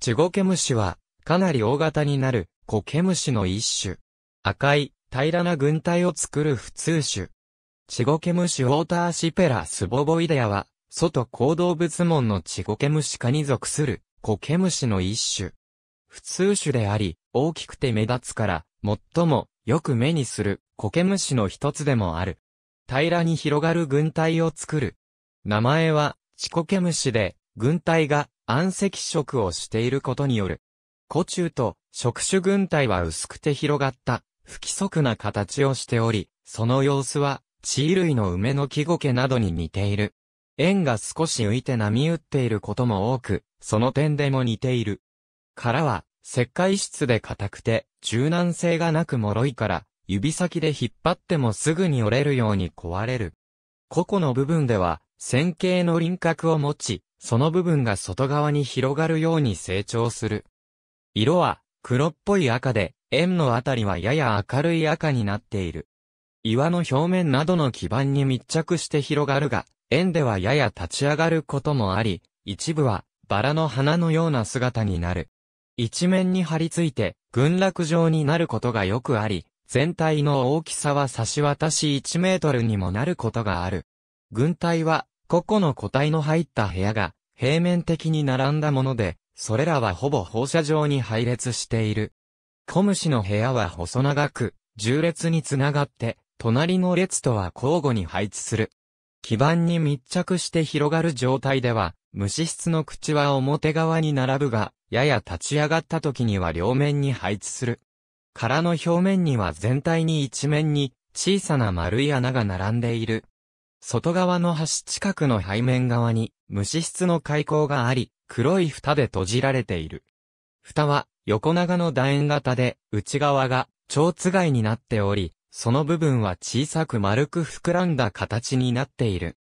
チゴケムシは、かなり大型になる、コケムシの一種。赤い、平らな軍隊を作る普通種。チゴケムシウォーターシペラスボボイデアは、外行動物門のチゴケムシ科に属する、コケムシの一種。普通種であり、大きくて目立つから、最も、よく目にする、コケムシの一つでもある。平らに広がる軍隊を作る。名前は、チコケムシで、軍隊が暗赤色をしていることによる。古中と触手軍隊は薄くて広がった不規則な形をしており、その様子は地衣類の梅の木苔などに似ている。円が少し浮いて波打っていることも多く、その点でも似ている。殻は石灰質で硬くて柔軟性がなく脆いから、指先で引っ張ってもすぐに折れるように壊れる。個々の部分では、線形の輪郭を持ち、その部分が外側に広がるように成長する。色は黒っぽい赤で、円のあたりはやや明るい赤になっている。岩の表面などの基盤に密着して広がるが、円ではやや立ち上がることもあり、一部はバラの花のような姿になる。一面に張り付いて、群落状になることがよくあり、全体の大きさは差し渡し1メートルにもなることがある。軍隊は個々の個体の入った部屋が平面的に並んだもので、それらはほぼ放射状に配列している。小虫の部屋は細長く、重列につながって、隣の列とは交互に配置する。基板に密着して広がる状態では、虫室の口は表側に並ぶが、やや立ち上がった時には両面に配置する。殻の表面には全体に一面に小さな丸い穴が並んでいる。外側の端近くの背面側に虫室質の開口があり、黒い蓋で閉じられている。蓋は横長の楕円型で内側が蝶つがいになっており、その部分は小さく丸く膨らんだ形になっている。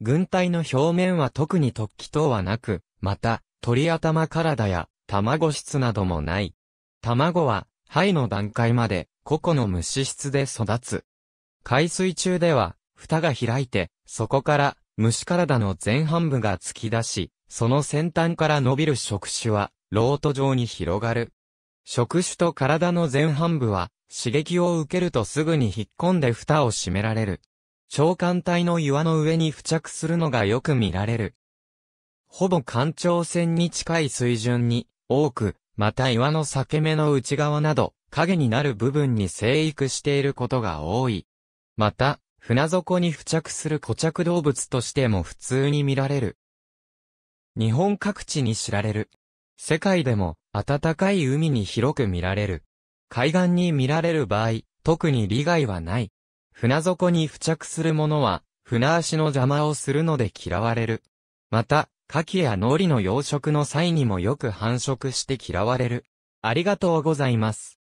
軍隊の表面は特に突起等はなく、また、鳥頭体や卵質などもない。卵は、肺の段階まで、個々の虫質で育つ。海水中では、蓋が開いて、そこから虫体の前半部が突き出し、その先端から伸びる触手は、ロート状に広がる。触手と体の前半部は、刺激を受けるとすぐに引っ込んで蓋を閉められる。長官体の岩の上に付着するのがよく見られる。ほぼ干潮線に近い水準に、多く、また岩の裂け目の内側など、影になる部分に生育していることが多い。また、船底に付着する固着動物としても普通に見られる。日本各地に知られる。世界でも暖かい海に広く見られる。海岸に見られる場合、特に利害はない。船底に付着するものは、船足の邪魔をするので嫌われる。また、牡蠣や海苔の養殖の際にもよく繁殖して嫌われる。ありがとうございます。